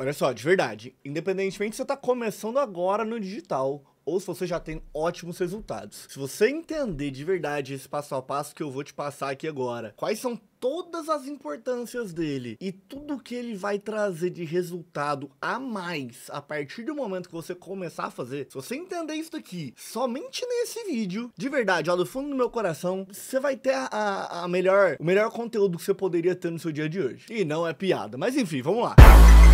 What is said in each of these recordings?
Olha só, de verdade, independentemente se você está começando agora no digital ou se você já tem ótimos resultados. Se você entender de verdade esse passo a passo que eu vou te passar aqui agora, quais são todas as importâncias dele e tudo que ele vai trazer de resultado a mais a partir do momento que você começar a fazer. Se você entender isso daqui somente nesse vídeo, de verdade, ó, do fundo do meu coração, você vai ter a, a melhor, o melhor conteúdo que você poderia ter no seu dia de hoje. E não é piada, mas enfim, vamos lá. Música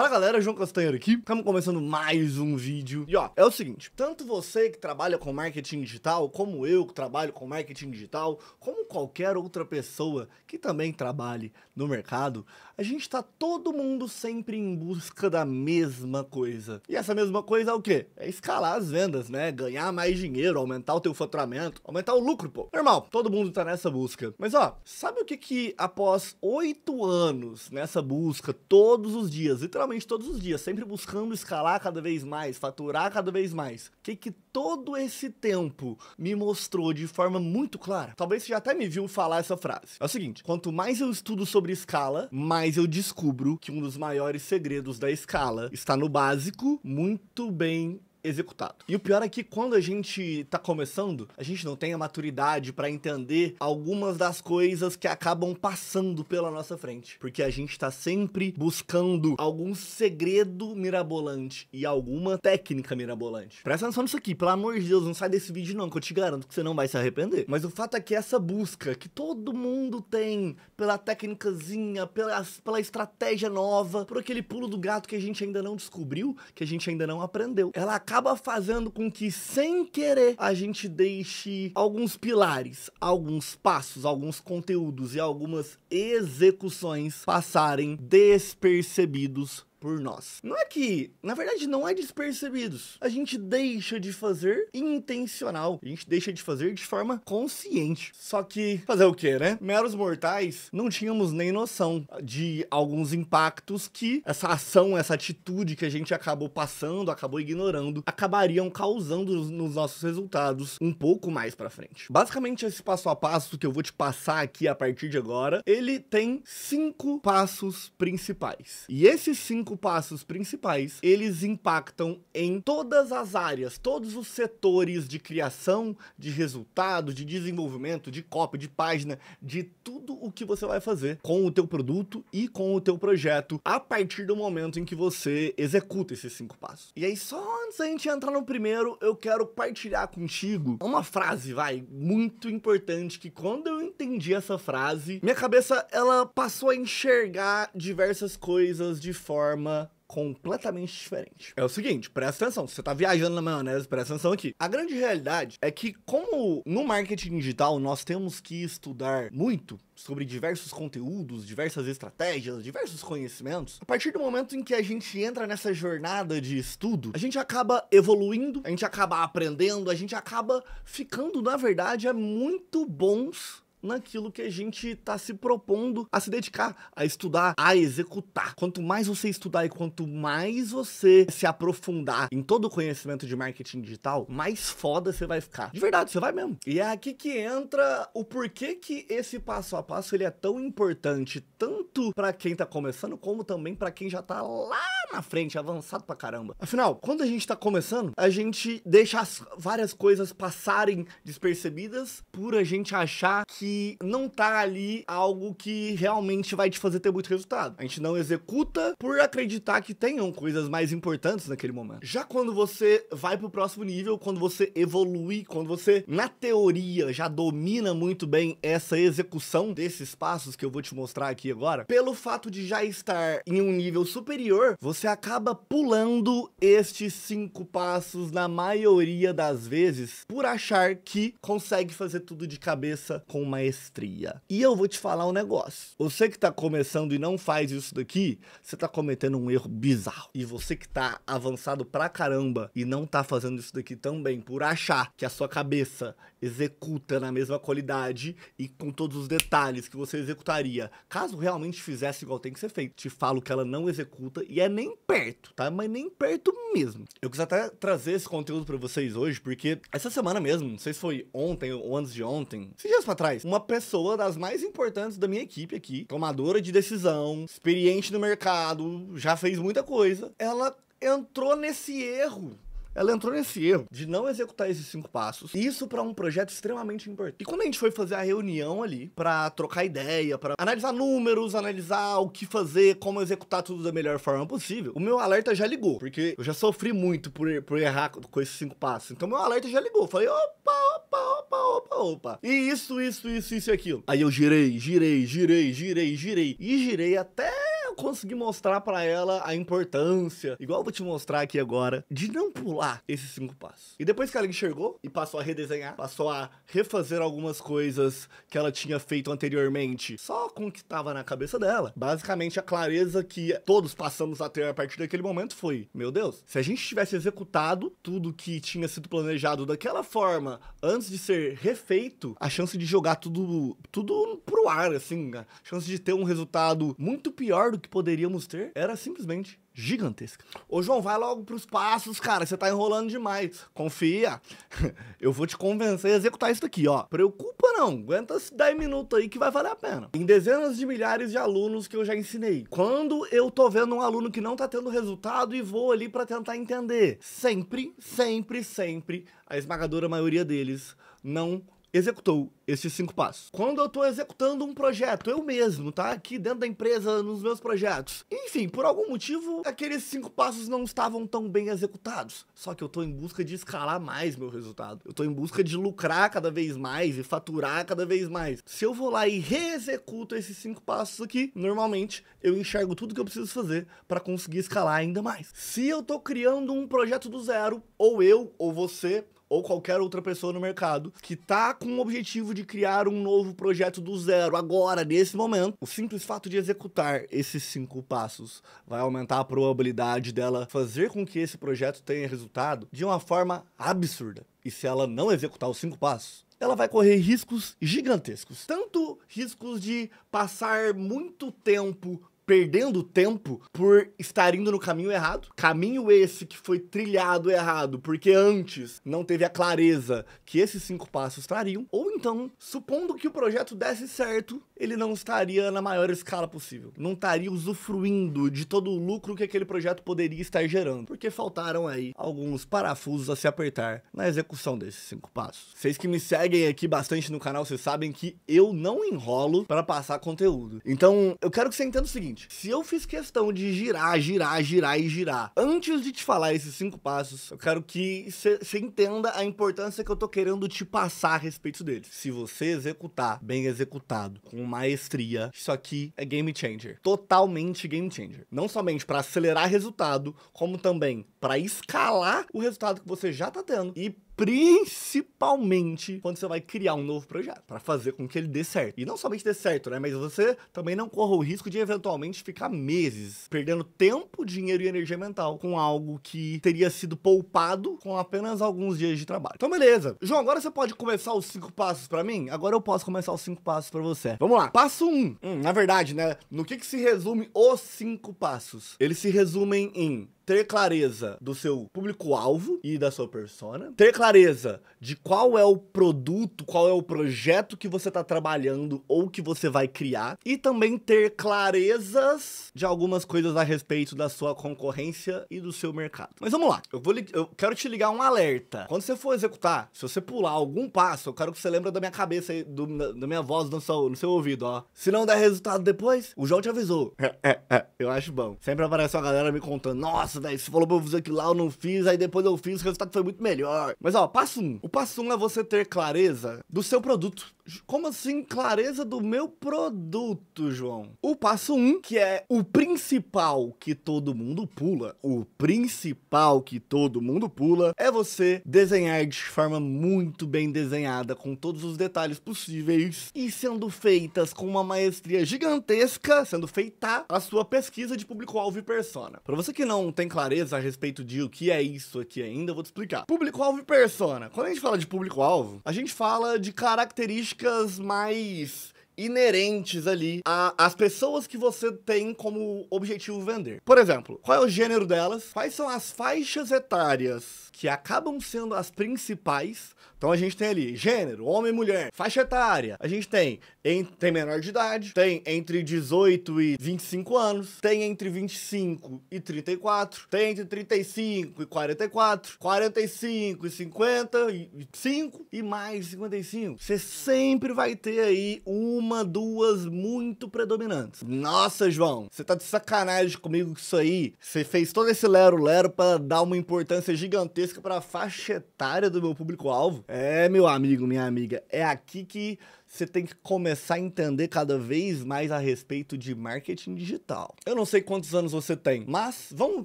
Fala galera, João Castanheiro aqui, estamos começando mais um vídeo. E ó, é o seguinte, tanto você que trabalha com marketing digital, como eu que trabalho com marketing digital, como qualquer outra pessoa que também trabalhe no mercado, a gente está todo mundo sempre em busca da mesma coisa. E essa mesma coisa é o quê? É escalar as vendas, né? Ganhar mais dinheiro, aumentar o teu faturamento, aumentar o lucro, pô. Normal, todo mundo está nessa busca. Mas ó, sabe o que que após oito anos nessa busca, todos os dias, literalmente praticamente todos os dias, sempre buscando escalar cada vez mais, faturar cada vez mais. O que, que todo esse tempo me mostrou de forma muito clara? Talvez você já até me viu falar essa frase. É o seguinte: quanto mais eu estudo sobre escala, mais eu descubro que um dos maiores segredos da escala está no básico, muito bem executado. E o pior é que quando a gente tá começando, a gente não tem a maturidade para entender algumas das coisas que acabam passando pela nossa frente, porque a gente tá sempre buscando algum segredo mirabolante e alguma técnica mirabolante. Presta atenção nisso aqui, pelo amor de Deus, não sai desse vídeo não, que eu te garanto que você não vai se arrepender. Mas o fato é que essa busca que todo mundo tem pela técnicazinha, pela, pela estratégia nova, por aquele pulo do gato que a gente ainda não descobriu, que a gente ainda não aprendeu, ela acaba fazendo com que, sem querer, a gente deixe alguns pilares, alguns passos, alguns conteúdos e algumas execuções passarem despercebidos por nós. Não é que, na verdade, não é despercebidos. A gente deixa de fazer intencional. A gente deixa de fazer de forma consciente. Só que, fazer o que, né? Meros mortais, não tínhamos nem noção de alguns impactos que essa ação, essa atitude que a gente acabou passando, acabou ignorando, acabariam causando nos nossos resultados um pouco mais para frente. Basicamente, esse passo a passo que eu vou te passar aqui a partir de agora, ele tem cinco passos principais. E esses cinco cinco passos principais, eles impactam em todas as áreas, todos os setores de criação, de resultado, de desenvolvimento, de copy, de página, de tudo o que você vai fazer com o teu produto e com o teu projeto a partir do momento em que você executa esses cinco passos. E aí, só antes da gente entrar no primeiro, eu quero partilhar contigo uma frase, vai, muito importante, que quando eu entendi essa frase, minha cabeça, ela passou a enxergar diversas coisas de forma forma completamente diferente. É o seguinte, presta atenção, se você tá viajando na maionese, presta atenção aqui. A grande realidade é que como no marketing digital nós temos que estudar muito sobre diversos conteúdos, diversas estratégias, diversos conhecimentos, a partir do momento em que a gente entra nessa jornada de estudo, a gente acaba evoluindo, a gente acaba aprendendo, a gente acaba ficando, na verdade, é muito bons naquilo que a gente está se propondo a se dedicar, a estudar, a executar. Quanto mais você estudar e quanto mais você se aprofundar em todo o conhecimento de marketing digital, mais foda você vai ficar. De verdade, você vai mesmo. E é aqui que entra o porquê que esse passo a passo ele é tão importante, tanto para quem está começando como também para quem já está lá na frente, avançado pra caramba. Afinal, quando a gente está começando, a gente deixa as várias coisas passarem despercebidas por a gente achar que não tá ali algo que realmente vai te fazer ter muito resultado. A gente não executa por acreditar que tenham coisas mais importantes naquele momento. Já quando você vai pro próximo nível, quando você evolui, quando você, na teoria, já domina muito bem essa execução desses passos que eu vou te mostrar aqui agora, pelo fato de já estar em um nível superior, você acaba pulando estes cinco passos na maioria das vezes por achar que consegue fazer tudo de cabeça com uma maestria. E eu vou te falar um negócio. Você que está começando e não faz isso daqui, você está cometendo um erro bizarro. E você que está avançado pra caramba e não está fazendo isso daqui também por achar que a sua cabeça executa na mesma qualidade e com todos os detalhes que você executaria, caso realmente fizesse igual tem que ser feito. Te falo que ela não executa e é nem perto, tá? Mas nem perto mesmo. Eu quis até trazer esse conteúdo para vocês hoje, porque essa semana mesmo, não sei se foi ontem ou antes de ontem, esses dias pra trás, uma pessoa das mais importantes da minha equipe aqui, tomadora de decisão, experiente no mercado, já fez muita coisa, ela entrou nesse erro ela entrou nesse erro de não executar esses cinco passos. Isso para um projeto extremamente importante. E quando a gente foi fazer a reunião ali para trocar ideia, para analisar números, analisar o que fazer, como executar tudo da melhor forma possível, o meu alerta já ligou, porque eu já sofri muito por, por errar com esses cinco passos. Então meu alerta já ligou. Falei, opa, opa, opa, opa, opa. E isso, isso, isso, isso e aquilo. Aí eu girei, girei, girei, girei, girei e girei até eu consegui mostrar para ela a importância, igual eu vou te mostrar aqui agora, de não pular esses cinco passos. E depois que ela enxergou e passou a redesenhar, passou a refazer algumas coisas que ela tinha feito anteriormente, só com o que estava na cabeça dela. Basicamente, a clareza que todos passamos a ter a partir daquele momento foi: meu Deus, se a gente tivesse executado tudo que tinha sido planejado daquela forma antes de ser refeito, a chance de jogar tudo, tudo pro ar, assim, a chance de ter um resultado muito pior do que poderíamos ter era simplesmente gigantesca. Ô, João, vai logo pros passos, cara. Você tá enrolando demais. Confia. Eu vou te convencer a executar isso daqui, ó. Preocupa não. Aguenta 10 minutos aí que vai valer a pena. Em dezenas de milhares de alunos que eu já ensinei. Quando eu tô vendo um aluno que não tá tendo resultado e vou ali para tentar entender. Sempre, sempre, sempre, a esmagadora maioria deles não executou esses cinco passos. Quando eu estou executando um projeto, eu mesmo, tá? Aqui dentro da empresa, nos meus projetos. Enfim, por algum motivo, aqueles cinco passos não estavam tão bem executados. Só que eu estou em busca de escalar mais meu resultado. Eu estou em busca de lucrar cada vez mais e faturar cada vez mais. Se eu vou lá e reexecuto esses cinco passos aqui, normalmente eu enxergo tudo que eu preciso fazer para conseguir escalar ainda mais. Se eu estou criando um projeto do zero, ou eu ou você ou qualquer outra pessoa no mercado que tá com o objetivo de criar um novo projeto do zero agora, nesse momento, o simples fato de executar esses cinco passos vai aumentar a probabilidade dela fazer com que esse projeto tenha resultado de uma forma absurda. E se ela não executar os cinco passos, ela vai correr riscos gigantescos. Tanto riscos de passar muito tempo perdendo tempo por estar indo no caminho errado. Caminho esse que foi trilhado errado, porque antes não teve a clareza que esses cinco passos trariam, ou então, supondo que o projeto desse certo, ele não estaria na maior escala possível. Não estaria usufruindo de todo o lucro que aquele projeto poderia estar gerando. Porque faltaram aí alguns parafusos a se apertar na execução desses cinco passos. Vocês que me seguem aqui bastante no canal, vocês sabem que eu não enrolo para passar conteúdo. Então, eu quero que você entenda o seguinte: se eu fiz questão de girar, girar, girar e girar, antes de te falar esses cinco passos, eu quero que você entenda a importância que eu tô querendo te passar a respeito dele se você executar bem executado, com maestria, isso aqui é game changer. Totalmente game changer. Não somente para acelerar resultado, como também para escalar o resultado que você já está tendo e principalmente quando você vai criar um novo projeto, para fazer com que ele dê certo. E não somente dê certo, né? Mas você também não corra o risco de eventualmente ficar meses perdendo tempo, dinheiro e energia mental com algo que teria sido poupado com apenas alguns dias de trabalho. Então, beleza. João, agora você pode começar os cinco passos para mim? Agora eu posso começar os cinco passos para você. Vamos lá. Passo um. Hum, na verdade, né? No que, que se resume os cinco passos? Eles se resumem em ter clareza do seu público-alvo e da sua persona, ter clareza de qual é o produto, qual é o projeto que você está trabalhando ou que você vai criar, e também ter clarezas de algumas coisas a respeito da sua concorrência e do seu mercado. Mas vamos lá, eu, vou, eu quero te ligar um alerta. Quando você for executar, se você pular algum passo, eu quero que você lembre da minha cabeça do, da minha voz no seu, no seu ouvido, ó. Se não der resultado depois, o João te avisou. É, é, é, eu acho bom. Sempre aparece uma galera me contando, nossa, velho, você falou pra eu fazer aquilo lá, eu não fiz, aí depois eu fiz, o resultado foi muito melhor. Mas ó, passo um. O passo um é você ter clareza do seu produto. Como assim clareza do meu produto, João? O passo 1, um, que é o principal que todo mundo pula, o principal que todo mundo pula é você desenhar de forma muito bem desenhada, com todos os detalhes possíveis e sendo feitas com uma maestria gigantesca, sendo feita a sua pesquisa de público-alvo e persona. Para você que não tem clareza a respeito de o que é isso aqui ainda, vou te explicar. Público-alvo e persona. Quando a gente fala de público-alvo, a gente fala de características mais inerentes ali às pessoas que você tem como objetivo vender. Por exemplo, qual é o gênero delas? Quais são as faixas etárias que acabam sendo as principais. Então a gente tem ali gênero, homem e mulher, faixa etária. A gente tem, em, tem menor de idade, tem entre 18 e 25 anos, tem entre 25 e 34, tem entre 35 e 44, 45 e 50 e 5 e mais 55. Você sempre vai ter aí uma, duas muito predominantes. Nossa, João, você tá de sacanagem comigo com isso aí. Você fez todo esse lero-lero para dar uma importância gigantesca para a faixa etária do meu público-alvo. É, meu amigo, minha amiga, é aqui que você tem que começar a entender cada vez mais a respeito de marketing digital. Eu não sei quantos anos você tem, mas vamos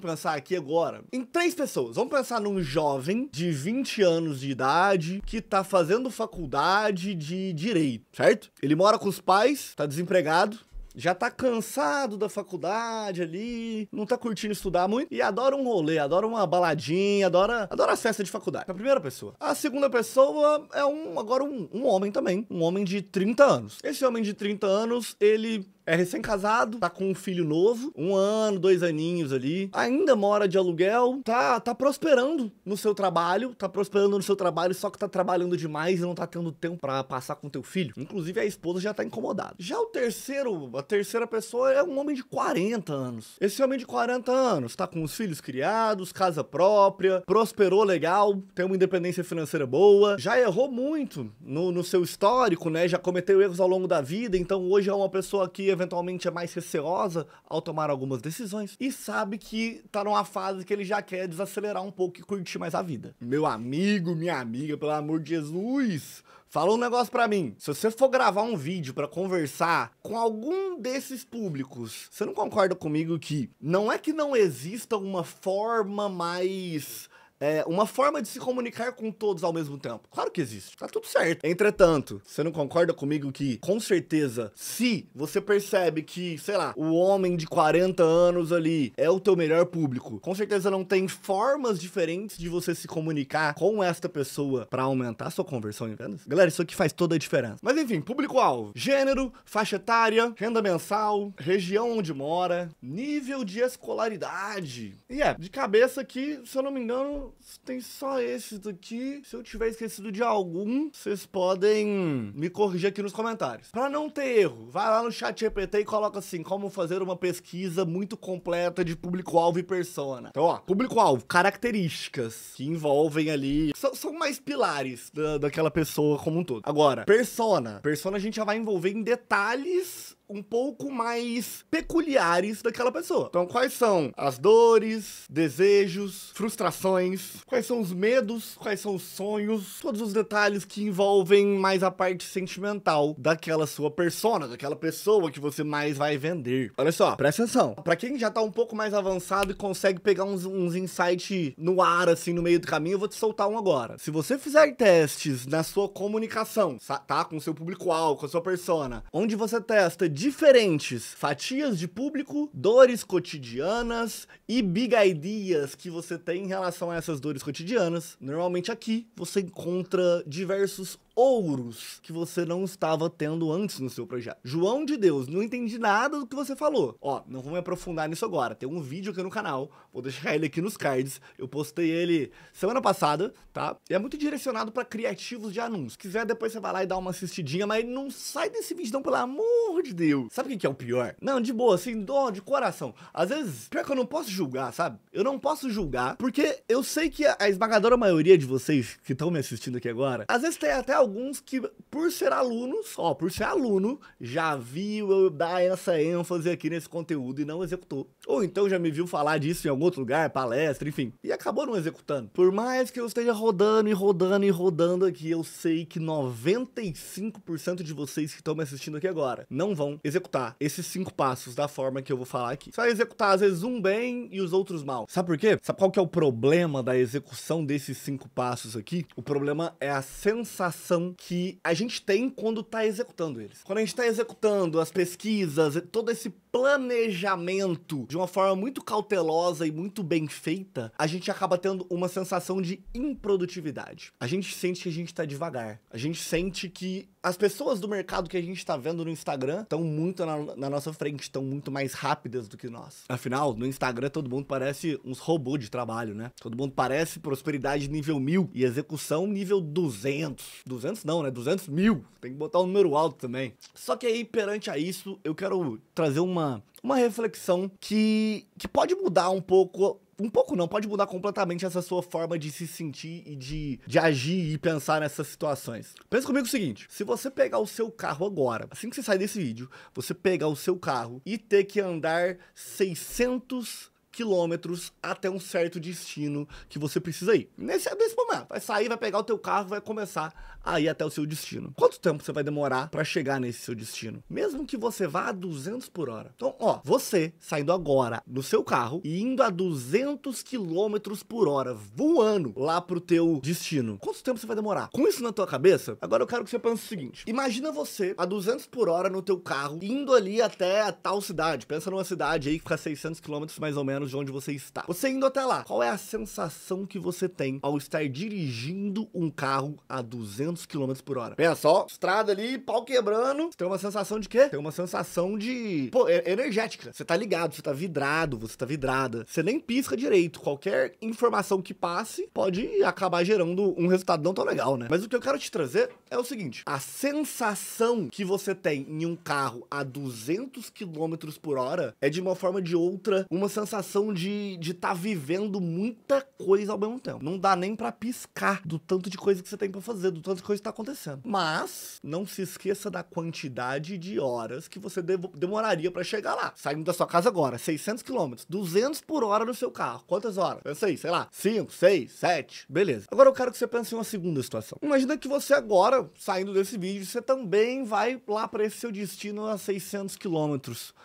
pensar aqui agora em três pessoas. Vamos pensar num jovem de 20 anos de idade que está fazendo faculdade de direito, certo? Ele mora com os pais, está desempregado, já tá cansado da faculdade ali, não tá curtindo estudar muito e adora um rolê, adora uma baladinha, adora, adora a festa de faculdade. A primeira pessoa. A segunda pessoa é um agora um, um homem também, um homem de 30 anos. Esse homem de 30 anos, ele é recém-casado, tá com um filho novo, um ano, dois aninhos ali, ainda mora de aluguel, tá, tá prosperando no seu trabalho, tá prosperando no seu trabalho, só que tá trabalhando demais e não tá tendo tempo para passar com teu filho. Inclusive a esposa já tá incomodada. Já o terceiro, a terceira pessoa é um homem de 40 anos. Esse homem de 40 anos tá com os filhos criados, casa própria, prosperou legal, tem uma independência financeira boa, já errou muito no, no seu histórico, né? Já cometeu erros ao longo da vida, então hoje é uma pessoa que é eventualmente é mais receosa ao tomar algumas decisões e sabe que tá numa fase que ele já quer desacelerar um pouco e curtir mais a vida. Meu amigo, minha amiga, pelo amor de Jesus, Fala um negócio para mim. Se você for gravar um vídeo para conversar com algum desses públicos, você não concorda comigo que não é que não exista uma forma mais é, uma forma de se comunicar com todos ao mesmo tempo. Claro que existe, tá tudo certo. Entretanto, você não concorda comigo que, com certeza, se você percebe que, sei lá, o homem de 40 anos ali é o teu melhor público, com certeza não tem formas diferentes de você se comunicar com esta pessoa para aumentar a sua conversão em vendas? Galera, isso aqui faz toda a diferença. Mas enfim, público-alvo: gênero, faixa etária, renda mensal, região onde mora, nível de escolaridade. E é, de cabeça que, se eu não me engano, tem só esses daqui. Se eu tiver esquecido de algum, vocês podem me corrigir aqui nos comentários. Para não ter erro, vai lá no chat GPT e coloca assim, como fazer uma pesquisa muito completa de público-alvo e persona. Então, ó, público-alvo, características que envolvem ali, são, são mais pilares da, daquela pessoa como um todo. Agora, persona. Persona a gente já vai envolver em detalhes um pouco mais peculiares daquela pessoa. Então, quais são as dores, desejos, frustrações, quais são os medos, quais são os sonhos, todos os detalhes que envolvem mais a parte sentimental daquela sua persona, daquela pessoa que você mais vai vender. Olha só, presta atenção. Para quem já tá um pouco mais avançado e consegue pegar uns, uns insights no ar, assim, no meio do caminho, eu vou te soltar um agora. Se você fizer testes na sua comunicação, tá? Com o seu público-alvo, com a sua persona, onde você testa diferentes, fatias de público, dores cotidianas e big ideas que você tem em relação a essas dores cotidianas. Normalmente aqui você encontra diversos ouros que você não estava tendo antes no seu projeto. João de Deus, não entendi nada do que você falou. Ó, não vou me aprofundar nisso agora. Tem um vídeo aqui no canal, vou deixar ele aqui nos cards. Eu postei ele semana passada, tá? E é muito direcionado para criativos de anúncios. Se quiser, depois você vai lá e dá uma assistidinha, mas não sai desse vídeo não, pelo amor de Deus. Sabe o que é o pior? Não, de boa, assim, dó de coração. Às vezes, pior que eu não posso julgar, sabe? Eu não posso julgar, porque eu sei que a esmagadora maioria de vocês que estão me assistindo aqui agora, às vezes tem até alguns que, por ser aluno ó, por ser aluno, já viu eu dar essa ênfase aqui nesse conteúdo e não executou. Ou então já me viu falar disso em algum outro lugar, palestra, enfim, e acabou não executando. Por mais que eu esteja rodando e rodando e rodando aqui, eu sei que 95% de vocês que estão me assistindo aqui agora não vão executar esses cinco passos da forma que eu vou falar aqui. só executar, às vezes, um bem e os outros mal. Sabe por quê? Sabe qual que é o problema da execução desses cinco passos aqui? O problema é a sensação que a gente tem quando está executando eles. Quando a gente está executando as pesquisas, todo esse planejamento de uma forma muito cautelosa e muito bem feita, a gente acaba tendo uma sensação de improdutividade. A gente sente que a gente está devagar. A gente sente que as pessoas do mercado que a gente está vendo no Instagram estão muito na, na, nossa frente, estão muito mais rápidas do que nós. Afinal, no Instagram todo mundo parece uns robôs de trabalho, né? Todo mundo parece prosperidade nível 1000 e execução nível 200. 200 não, né? 200 mil. Tem que botar um número alto também. Só que aí, perante a isso, eu quero trazer uma uma, reflexão que, que pode mudar um pouco um pouco não, pode mudar completamente essa sua forma de se sentir e de, de agir e pensar nessas situações. Pensa comigo o seguinte: se você pegar o seu carro agora, assim que você sair desse vídeo, você pegar o seu carro e ter que andar 600 quilômetros até um certo destino que você precisa ir. Nesse, nesse momento, vai sair, vai pegar o teu carro, vai começar a ir até o seu destino. Quanto tempo você vai demorar para chegar nesse seu destino? Mesmo que você vá a 200 por hora. Então, ó, você saindo agora no seu carro e indo a 200 km por hora, voando lá pro teu destino. Quanto tempo você vai demorar? Com isso na tua cabeça, agora eu quero que você pense o seguinte. Imagina você a 200 por hora no teu carro, indo ali até a tal cidade. Pensa numa cidade aí que fica 600 km mais ou menos de onde você está. Você indo até lá, qual é a sensação que você tem ao estar dirigindo um carro a 200 200 km por hora. Pensa só, estrada ali, pau quebrando. Você tem uma sensação de quê? Tem uma sensação de. Pô, é energética. Você tá ligado, você tá vidrado, você tá vidrada. Você nem pisca direito. Qualquer informação que passe pode acabar gerando um resultado não tão legal, né? Mas o que eu quero te trazer é o seguinte: a sensação que você tem em um carro a 200 km por hora é de uma forma ou de outra uma sensação de estar de tá vivendo muita coisa coisa ao mesmo tempo. Não dá nem para piscar do tanto de coisa que você tem para fazer, do tanto de coisa que tá acontecendo. Mas não se esqueça da quantidade de horas que você demoraria para chegar lá. Saindo da sua casa agora, 600 km, 200 por hora no seu carro. Quantas horas? Pensa aí, sei lá, 5, 6, 7. Beleza. Agora eu quero que você pense em uma segunda situação. Imagina que você agora, saindo desse vídeo, você também vai lá para esse seu destino a 600 km.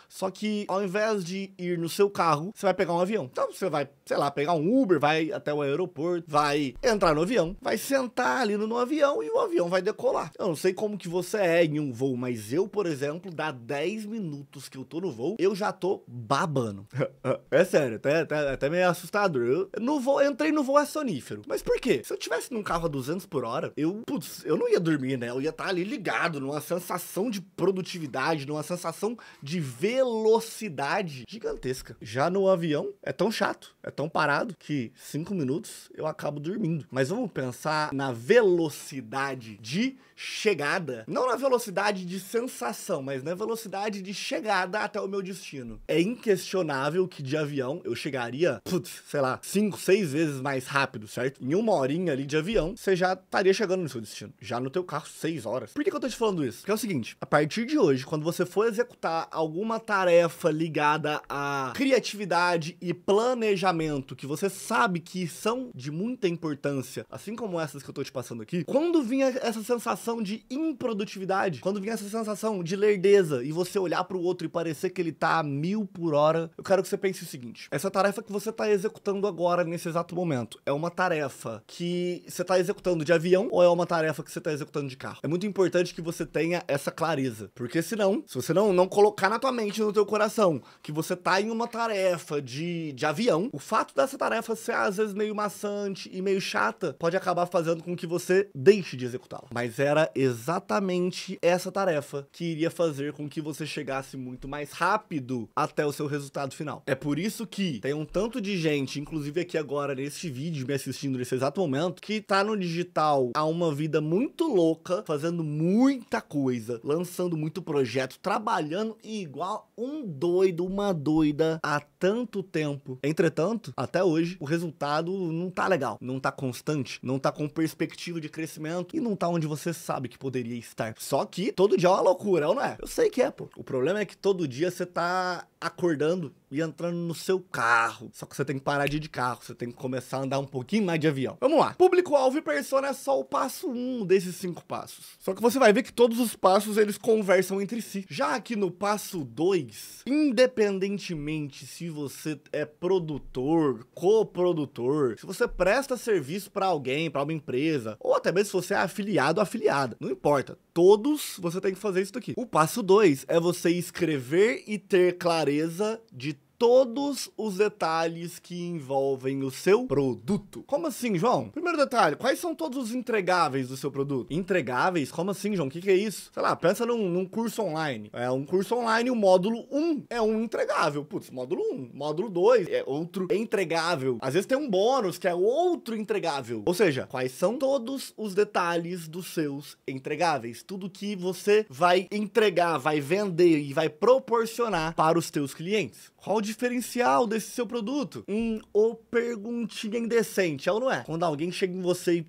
Só que ao invés de ir no seu carro, você vai pegar um avião. Então você vai, sei lá, pegar um Uber, vai vai até o aeroporto, vai entrar no avião, vai sentar ali no avião e o avião vai decolar. Eu não sei como que você é em um voo, mas eu, por exemplo, dá 10 minutos que eu tô no voo, eu já tô babando. é sério, até, até, até meio assustador. Eu, no voo, eu entrei no voo é sonífero. Mas por quê? Se eu tivesse num carro a 200 por hora, eu, putz, eu não ia dormir, né? Eu ia estar tá ali ligado, numa sensação de produtividade, numa sensação de velocidade gigantesca. Já no avião, é tão chato, é tão parado, que cinco minutos eu acabo dormindo. Mas vamos pensar na velocidade de chegada. Não na velocidade de sensação, mas na velocidade de chegada até o meu destino. É inquestionável que de avião eu chegaria, putz, sei lá, cinco, seis vezes mais rápido, certo? Em uma horinha ali de avião, você já estaria chegando no seu destino. Já no teu carro, seis horas. Por que, que eu tô te falando isso? Porque é o seguinte, a partir de hoje, quando você for executar alguma tarefa ligada à criatividade e planejamento que você sabe que são de muita importância, assim como essas que eu tô te passando aqui, quando vinha essa sensação de improdutividade, quando vinha essa sensação de lerdeza e você olhar para o outro e parecer que ele tá a mil por hora, eu quero que você pense o seguinte: essa tarefa que você tá executando agora, nesse exato momento, é uma tarefa que você tá executando de avião ou é uma tarefa que você tá executando de carro? É muito importante que você tenha essa clareza, porque senão, se você não, não colocar na tua mente, no teu coração, que você tá em uma tarefa de, de avião, o fato dessa tarefa ser a às vezes meio maçante e meio chata, pode acabar fazendo com que você deixe de executá-la. Mas era exatamente essa tarefa que iria fazer com que você chegasse muito mais rápido até o seu resultado final. É por isso que tem um tanto de gente, inclusive aqui agora neste vídeo, me assistindo nesse exato momento, que tá no digital há uma vida muito louca, fazendo muita coisa, lançando muito projeto, trabalhando igual um doido, uma doida há tanto tempo. Entretanto, até hoje, o resultado resultado não tá legal, não tá constante, não tá com perspectiva de crescimento e não tá onde você sabe que poderia estar. Só que todo dia é uma loucura, ou não é? Eu sei que é, pô. O problema é que todo dia você tá acordando e entrando no seu carro. Só que você tem que parar de ir de carro, você tem que começar a andar um pouquinho mais de avião. Vamos lá. Público-alvo e persona é só o passo um desses cinco passos. Só que você vai ver que todos os passos eles conversam entre si. Já aqui no passo 2, independentemente se você é produtor, coprodutor, produtor, se você presta serviço para alguém, para uma empresa, ou até mesmo se você é afiliado ou afiliada, não importa. Todos você tem que fazer isso daqui. O passo 2 é você escrever e ter clareza de todos os detalhes que envolvem o seu produto. Como assim, João? Primeiro detalhe, quais são todos os entregáveis do seu produto? Entregáveis? Como assim, João? O que, que, é isso? Sei lá, pensa num, num, curso online. É um curso online, o módulo 1 é um entregável. Putz, módulo 1. Módulo 2 é outro entregável. Às vezes tem um bônus que é outro entregável. Ou seja, quais são todos os detalhes dos seus entregáveis? Tudo que você vai entregar, vai vender e vai proporcionar para os teus clientes. Qual o diferencial desse seu produto? Hum, ou perguntinha indecente, é ou não é? Quando alguém chega em você e,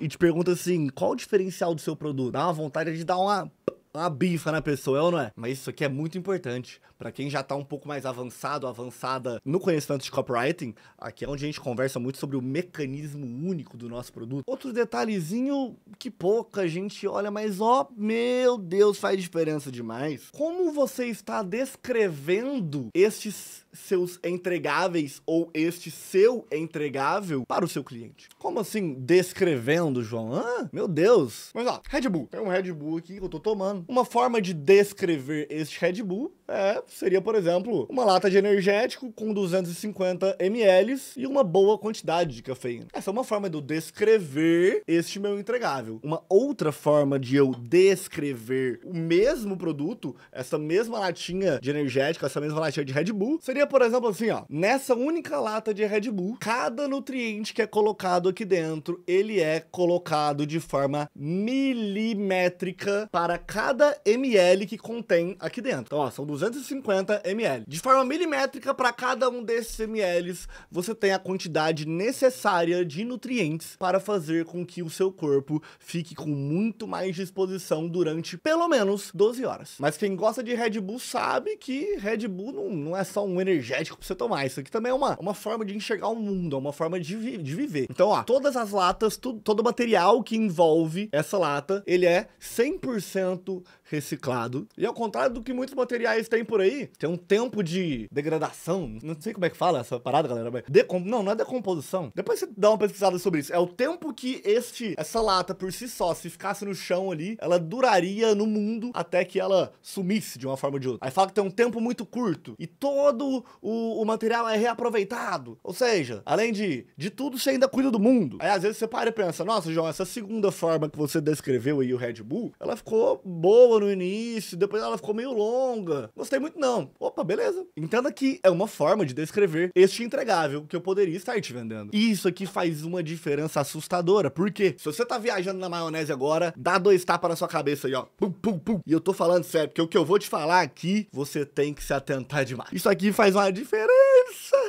e te pergunta assim, qual o diferencial do seu produto? Dá uma vontade de dar uma, uma bifa na pessoa, é ou não é? Mas isso aqui é muito importante para quem já está um pouco mais avançado, avançada no conhecimento de copywriting, aqui é onde a gente conversa muito sobre o mecanismo único do nosso produto. Outro detalhezinho que pouca gente olha, mas ó, meu Deus, faz diferença demais. Como você está descrevendo estes seus entregáveis ou este seu entregável para o seu cliente? Como assim descrevendo, João? Hã? meu Deus. Mas ó, Red Bull. Tem é um Red Bull aqui que eu tô tomando. Uma forma de descrever este Red Bull é seria, por exemplo, uma lata de energético com 250 ml e uma boa quantidade de cafeína. Essa é uma forma de eu descrever este meu entregável. Uma outra forma de eu descrever o mesmo produto, essa mesma latinha de energético, essa mesma latinha de Red Bull, seria, por exemplo, assim, ó, nessa única lata de Red Bull, cada nutriente que é colocado aqui dentro, ele é colocado de forma milimétrica para cada ml que contém aqui dentro. Então, ó, são 250 250 ml. De forma milimétrica, para cada um desses ml, você tem a quantidade necessária de nutrientes para fazer com que o seu corpo fique com muito mais disposição durante pelo menos 12 horas. Mas quem gosta de Red Bull sabe que Red Bull não, não é só um energético para você tomar. Isso aqui também é uma, uma forma de enxergar o mundo, é uma forma de, vi de viver. Então, ó, todas as latas, tu, todo o material que envolve essa lata, ele é 100% reciclado. E ao contrário do que muitos materiais têm por aí, aí tem um tempo de degradação. Não sei como é que fala essa parada, galera. Mas decom... Não, não é decomposição. Depois você dá uma pesquisada sobre isso. É o tempo que este, essa lata por si só, se ficasse no chão ali, ela duraria no mundo até que ela sumisse de uma forma ou de outra. Aí fala que tem um tempo muito curto e todo o, o material é reaproveitado. Ou seja, além de, de tudo, você ainda cuida do mundo. Aí às vezes você para e pensa, nossa, João, essa segunda forma que você descreveu aí, o Red Bull, ela ficou boa no início, depois ela ficou meio longa. Gostei muito muito, não. Opa, beleza. Entenda que é uma forma de descrever este entregável que eu poderia estar te vendendo. E isso aqui faz uma diferença assustadora, porque se você tá viajando na maionese agora, dá dois tapas na sua cabeça aí, ó. Pum, pum, pum. E eu tô falando sério, porque o que eu vou te falar aqui, é você tem que se atentar demais. Isso aqui faz uma diferença.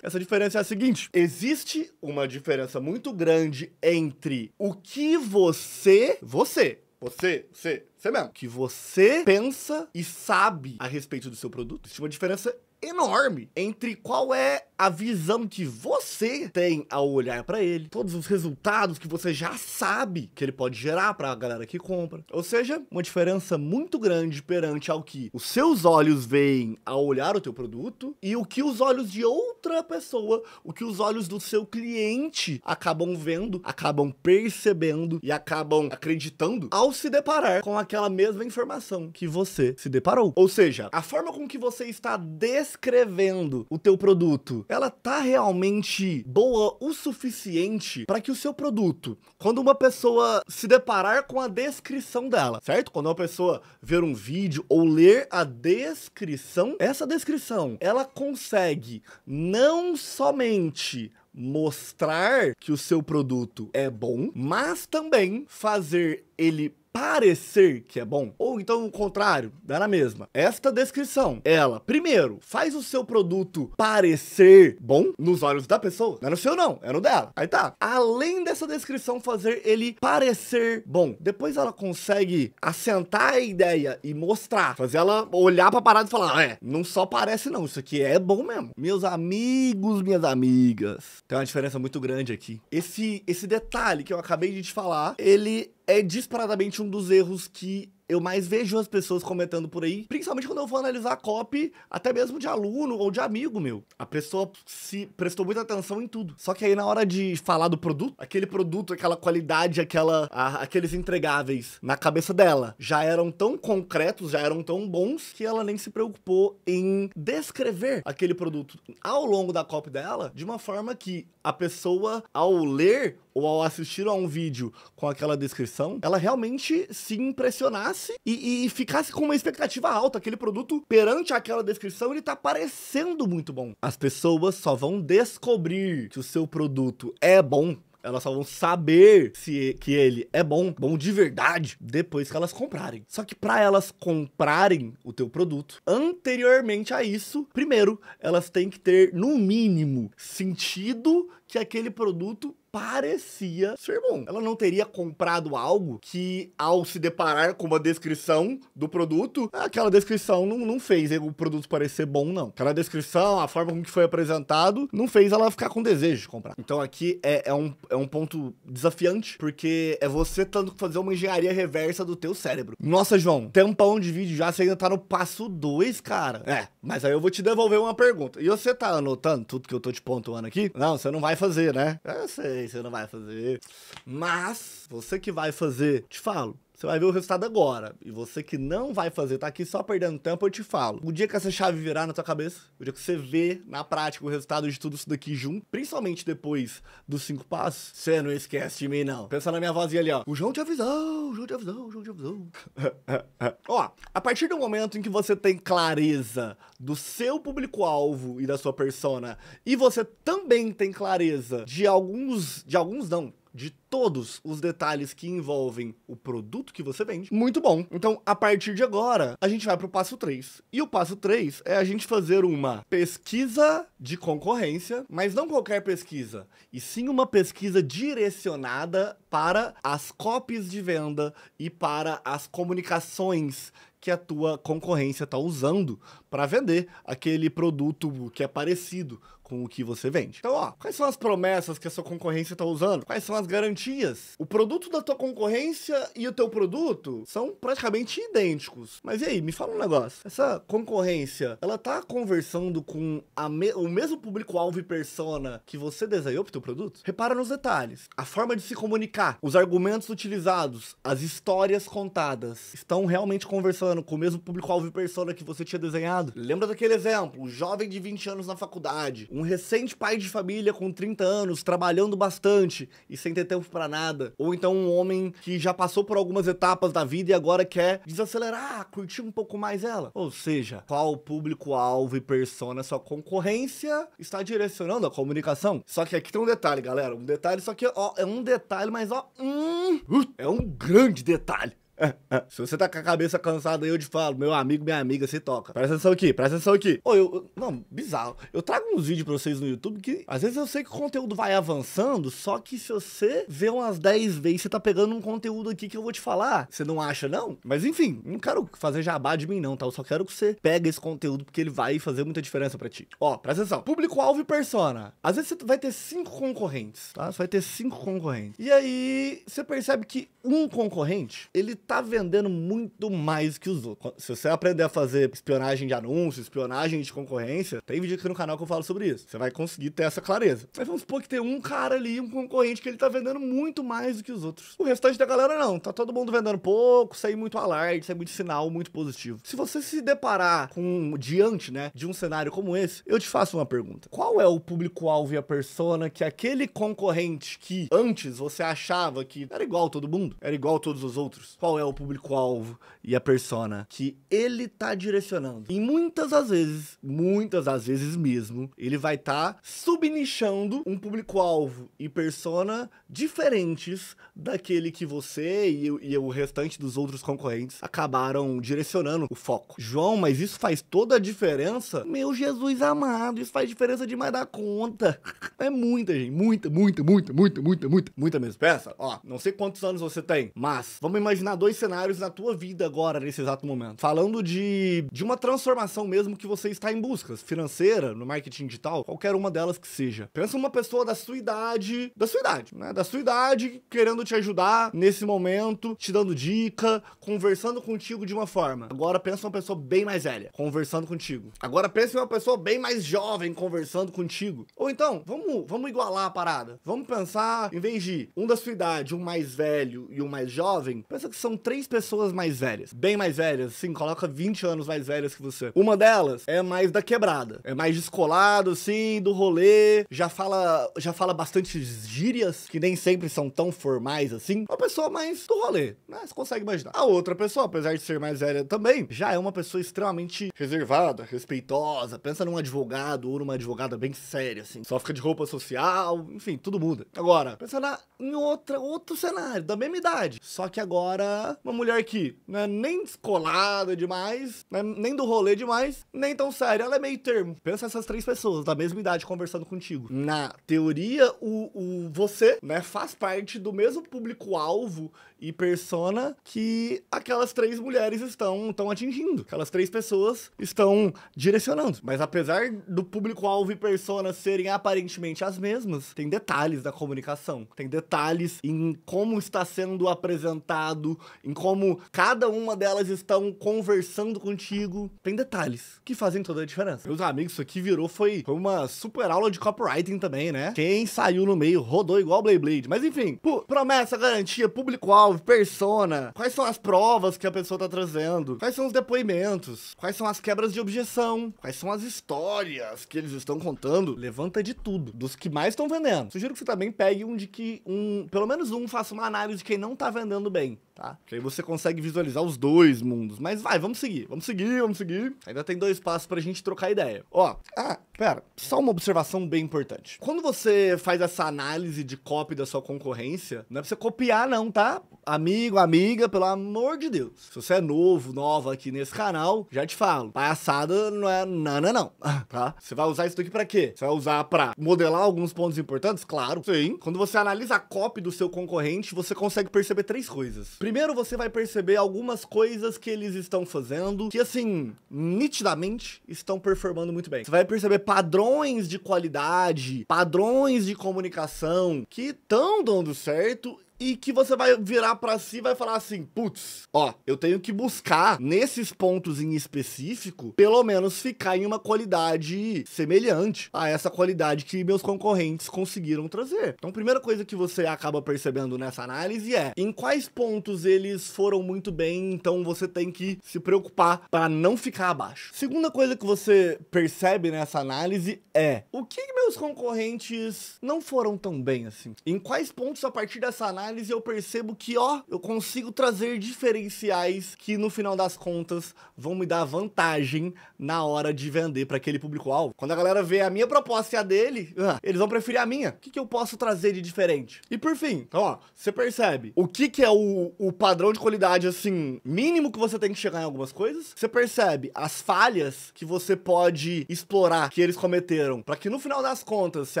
Essa diferença é a seguinte: existe uma diferença muito grande entre o que você, você, você, você, você mesmo. Que você pensa e sabe a respeito do seu produto. Existe uma diferença enorme entre qual é a visão que você tem ao olhar para ele, todos os resultados que você já sabe que ele pode gerar para a galera que compra. Ou seja, uma diferença muito grande perante ao que os seus olhos veem ao olhar o teu produto e o que os olhos de outra pessoa, o que os olhos do seu cliente acabam vendo, acabam percebendo e acabam acreditando ao se deparar com aquela mesma informação que você se deparou. Ou seja, a forma com que você está des descrevendo o teu produto, ela tá realmente boa o suficiente para que o seu produto, quando uma pessoa se deparar com a descrição dela, certo? Quando uma pessoa ver um vídeo ou ler a descrição, essa descrição, ela consegue não somente mostrar que o seu produto é bom, mas também fazer ele parecer que é bom. Ou então o contrário, dá na mesma. Esta descrição, ela, primeiro, faz o seu produto parecer bom nos olhos da pessoa. Não é no seu, não, é no dela. Aí tá. Além dessa descrição fazer ele parecer bom, depois ela consegue assentar a ideia e mostrar, fazer ela olhar pra parada e falar: ah, é, não só parece, não, isso aqui é bom mesmo. Meus amigos, minhas amigas, tem uma diferença muito grande aqui. Esse, esse detalhe que eu acabei de te falar, ele é disparadamente um dos erros que eu mais vejo as pessoas comentando por aí, principalmente quando eu vou analisar a copy, até mesmo de aluno ou de amigo meu. A pessoa se prestou muita atenção em tudo. Só que aí na hora de falar do produto, aquele produto, aquela qualidade, aquela a, aqueles entregáveis na cabeça dela já eram tão concretos, já eram tão bons que ela nem se preocupou em descrever aquele produto ao longo da copy dela de uma forma que a pessoa, ao ler ou ao assistir a um vídeo com aquela descrição, ela realmente se impressionasse e, e ficasse com uma expectativa alta. Aquele produto, perante aquela descrição, ele tá parecendo muito bom. As pessoas só vão descobrir que o seu produto é bom elas só vão saber se que ele é bom, bom de verdade, depois que elas comprarem. Só que para elas comprarem o teu produto, anteriormente a isso, primeiro, elas têm que ter no mínimo sentido que aquele produto parecia ser bom. Ela não teria comprado algo que, ao se deparar com uma descrição do produto, aquela descrição não, não fez o produto parecer bom, não. Aquela descrição, a forma como que foi apresentado, não fez ela ficar com desejo de comprar. Então aqui é, é, um, é um ponto desafiante, porque é você tanto fazer uma engenharia reversa do teu cérebro. Nossa, João, tempão de vídeo já, você ainda tá no passo 2, cara. É, mas aí eu vou te devolver uma pergunta. E você tá anotando tudo que eu tô te pontuando aqui? Não, você não vai fazer, né? Eu sei, você não vai fazer. Mas, você que vai fazer, te falo, você vai ver o resultado agora. E você que não vai fazer, tá aqui só perdendo tempo, eu te falo. O dia que essa chave virar na tua cabeça, o dia que você vê na prática o resultado de tudo isso daqui junto, principalmente depois dos cinco passos, você não esquece de mim, não. Pensa na minha vozinha ali, ó. O João te avisou, o João te avisou, o João te avisou. ó, a partir do momento em que você tem clareza do seu público-alvo e da sua persona, e você também tem clareza de alguns, de alguns não, de todos os detalhes que envolvem o produto que você vende, muito bom. Então, a partir de agora, a gente vai para o passo 3. E o passo 3 é a gente fazer uma pesquisa de concorrência, mas não qualquer pesquisa, e sim uma pesquisa direcionada para as copies de venda e para as comunicações que a tua concorrência está usando para vender aquele produto que é parecido com o que você vende. Então, ó, quais são as promessas que a sua concorrência está usando? Quais são as garantias? O produto da tua concorrência e o teu produto são praticamente idênticos. Mas e aí, me fala um negócio. Essa concorrência, ela tá conversando com me o mesmo público-alvo e persona que você desenhou pro teu produto? Repara nos detalhes. A forma de se comunicar, os argumentos utilizados, as histórias contadas, estão realmente conversando com o mesmo público-alvo e persona que você tinha desenhado? Lembra daquele exemplo, um jovem de 20 anos na faculdade, um um recente pai de família com 30 anos, trabalhando bastante e sem ter tempo para nada. Ou então um homem que já passou por algumas etapas da vida e agora quer desacelerar, curtir um pouco mais ela. Ou seja, qual público-alvo e persona sua concorrência está direcionando a comunicação? Só que aqui tem um detalhe, galera. Um detalhe, só que ó, é um detalhe, mas ó, hum, é um grande detalhe. Se você tá com a cabeça cansada, eu te falo, meu amigo, minha amiga, se toca. Presta atenção aqui, presta atenção aqui. Ô, eu, Não, bizarro. Eu trago uns vídeos pra vocês no YouTube que às vezes eu sei que o conteúdo vai avançando, só que se você vê umas 10 vezes, você tá pegando um conteúdo aqui que eu vou te falar. Você não acha, não? Mas enfim, não quero fazer jabá de mim, não, tá? Eu só quero que você pegue esse conteúdo porque ele vai fazer muita diferença pra ti. Ó, presta atenção. Público-alvo e persona. Às vezes você vai ter cinco concorrentes, tá? Você vai ter cinco concorrentes. E aí, você percebe que um concorrente, ele tá tá vendendo muito mais que os outros. Se você aprender a fazer espionagem de anúncios, espionagem de concorrência, tem vídeo aqui no canal que eu falo sobre isso. Você vai conseguir ter essa clareza. Mas vamos supor que tem um cara ali, um concorrente, que ele tá vendendo muito mais do que os outros. O restante da galera não. Tá todo mundo vendendo pouco, sem muito alarde, sem muito sinal, muito positivo. Se você se deparar com diante, né, de um cenário como esse, eu te faço uma pergunta. Qual é o público-alvo e a persona que aquele concorrente que antes você achava que era igual todo mundo, era igual todos os outros? Qual qual é o público-alvo e a persona que ele tá direcionando. E muitas das vezes, muitas das vezes mesmo, ele vai estar tá subnichando um público-alvo e persona diferentes daquele que você e, e o restante dos outros concorrentes acabaram direcionando o foco. João, mas isso faz toda a diferença? Meu Jesus amado, isso faz diferença demais da conta. É muita, gente. Muita, muita, muita, muita, muita, muita, muita mesmo. Peça, ó, não sei quantos anos você tem, mas vamos imaginar dois cenários na tua vida agora, nesse exato momento. Falando de, de uma transformação mesmo que você está em busca, financeira, no marketing digital, qualquer uma delas que seja. Pensa uma pessoa da sua idade, da sua idade, né? Da sua idade, querendo te ajudar nesse momento, te dando dica, conversando contigo de uma forma. Agora pensa uma pessoa bem mais velha, conversando contigo. Agora pensa em uma pessoa bem mais jovem conversando contigo. Ou então, vamos, vamos igualar a parada. Vamos pensar, em vez de um da sua idade, um mais velho e um mais jovem, pensa que são são três pessoas mais velhas, bem mais velhas, assim, coloca 20 anos mais velhas que você. Uma delas é mais da quebrada, é mais descolado, assim, do rolê, já fala, já fala bastante gírias, que nem sempre são tão formais assim. Uma pessoa mais do rolê, né? Você consegue imaginar. A outra pessoa, apesar de ser mais velha também, já é uma pessoa extremamente reservada, respeitosa, pensa num advogado ou numa advogada bem séria, assim. Só fica de roupa social, enfim, tudo muda. Agora, pensa na, em outra, outro cenário, da mesma idade, só que agora uma mulher que não é nem descolada demais, né, nem do rolê demais, nem tão séria. Ela é meio termo. Pensa essas três pessoas da mesma idade conversando contigo. Na teoria, o, o você, né, faz parte do mesmo público-alvo e persona que aquelas três mulheres estão, estão atingindo. Aquelas três pessoas estão direcionando. Mas apesar do público-alvo e persona serem aparentemente as mesmas, tem detalhes da comunicação. Tem detalhes em como está sendo apresentado, em como cada uma delas estão conversando contigo. Tem detalhes que fazem toda a diferença. Meus amigos, isso aqui virou foi, foi uma super aula de copywriting também, né? Quem saiu no meio rodou igual Blade Blade. Mas enfim, promessa, garantia, público-alvo tal, persona. Quais são as provas que a pessoa tá trazendo? Quais são os depoimentos? Quais são as quebras de objeção? Quais são as histórias que eles estão contando? Levanta de tudo, dos que mais estão vendendo. Sugiro que você também pegue um de que um, pelo menos um, faça uma análise de quem não tá vendendo bem tá? aí você consegue visualizar os dois mundos. Mas vai, vamos seguir, vamos seguir, vamos seguir. Ainda tem dois passos pra gente trocar ideia. Ó, ah, pera, só uma observação bem importante. Quando você faz essa análise de cópia da sua concorrência, não é pra você copiar não, tá? Amigo, amiga, pelo amor de Deus. Se você é novo, nova aqui nesse canal, já te falo, palhaçada não é nana não, tá? Você vai usar isso daqui pra quê? Você vai usar pra modelar alguns pontos importantes? Claro, sim. Quando você analisa a copy do seu concorrente, você consegue perceber três coisas. Primeiro você vai perceber algumas coisas que eles estão fazendo que, assim, nitidamente estão performando muito bem. Você vai perceber padrões de qualidade, padrões de comunicação que estão dando certo e que você vai virar para si e vai falar assim, putz, ó, eu tenho que buscar nesses pontos em específico, pelo menos ficar em uma qualidade semelhante a essa qualidade que meus concorrentes conseguiram trazer. Então, primeira coisa que você acaba percebendo nessa análise é em quais pontos eles foram muito bem, então você tem que se preocupar para não ficar abaixo. Segunda coisa que você percebe nessa análise é o que meus concorrentes não foram tão bem assim. Em quais pontos a partir dessa análise análise eu percebo que, ó, eu consigo trazer diferenciais que no final das contas vão me dar vantagem na hora de vender para aquele público-alvo. Quando a galera vê a minha proposta e a dele, uh, eles vão preferir a minha. O que, que eu posso trazer de diferente? E por fim, ó, você percebe o que, que é o, o padrão de qualidade, assim, mínimo que você tem que chegar em algumas coisas. Você percebe as falhas que você pode explorar que eles cometeram para que no final das contas você